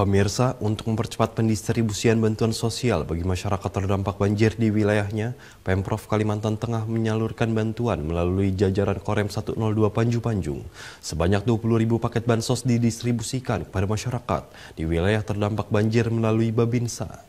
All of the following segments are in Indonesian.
Pemirsa, untuk mempercepat pendistribusian bantuan sosial bagi masyarakat terdampak banjir di wilayahnya, Pemprov Kalimantan Tengah menyalurkan bantuan melalui jajaran Korem 102 Panju Panjung. Sebanyak 20 ribu paket bansos didistribusikan kepada masyarakat di wilayah terdampak banjir melalui Babinsa.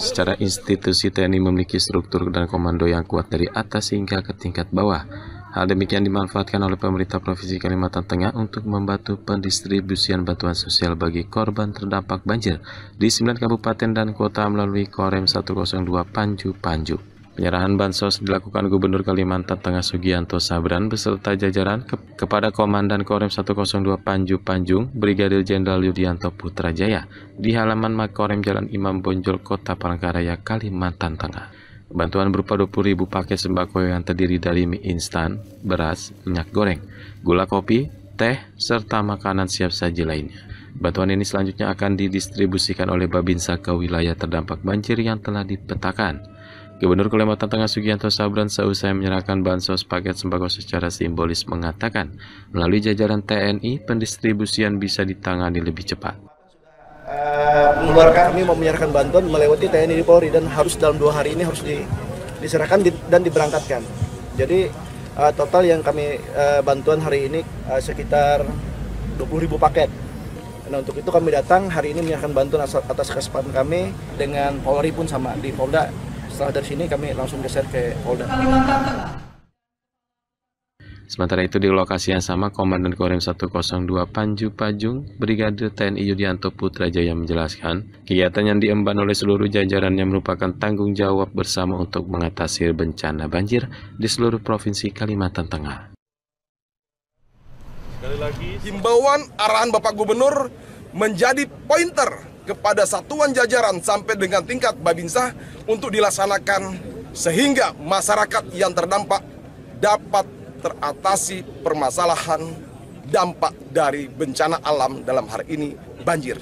Secara institusi TNI memiliki struktur dan komando yang kuat dari atas hingga ke tingkat bawah. Hal demikian dimanfaatkan oleh pemerintah Provinsi Kalimantan Tengah untuk membantu pendistribusian bantuan sosial bagi korban terdampak banjir di 9 kabupaten dan kota melalui Korem 102 Panju Panju. Penyerahan bansos dilakukan Gubernur Kalimantan Tengah Sugianto Sabran beserta jajaran ke kepada Komandan Korem 102 Panju Panjung Brigadir Jenderal Yudianto Putrajaya di halaman Makorem Jalan Imam Bonjol Kota Palangkaraya, Kalimantan Tengah. Bantuan berupa 20.000 paket sembako yang terdiri dari mie instan, beras, minyak goreng, gula kopi, teh, serta makanan siap saji lainnya. Bantuan ini selanjutnya akan didistribusikan oleh Babinsa ke wilayah terdampak banjir yang telah dipetakan. Gubernur Kalimantan Tengah Sugianto Sabran seusai menyerahkan bansos paket sembako secara simbolis mengatakan, melalui jajaran TNI, pendistribusian bisa ditangani lebih cepat. Eh, mengeluarkan kami mau menyerahkan bantuan melewati TNI di Polri dan harus dalam dua hari ini harus di, diserahkan di, dan diberangkatkan. Jadi uh, total yang kami uh, bantuan hari ini uh, sekitar 20.000 paket. Nah untuk itu kami datang hari ini menyerahkan bantuan atas kesempatan kami dengan Polri pun sama di Polda. Setelah dari sini kami langsung geser ke Polda. Kalimantan Tengah. Sementara itu di lokasi yang sama, Komandan Korem 102 Panju Pajung, Brigade TNI Yudianto Putrajaya menjelaskan, kegiatan yang diemban oleh seluruh jajarannya merupakan tanggung jawab bersama untuk mengatasi bencana banjir di seluruh Provinsi Kalimantan Tengah. Sekali lagi, himbauan arahan Bapak Gubernur menjadi pointer kepada satuan jajaran sampai dengan tingkat babinsa untuk dilaksanakan sehingga masyarakat yang terdampak dapat teratasi permasalahan dampak dari bencana alam dalam hari ini banjir.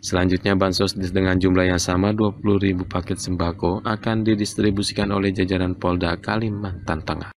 Selanjutnya bansos dengan jumlah yang sama 20.000 paket sembako akan didistribusikan oleh jajaran Polda Kalimantan Tengah.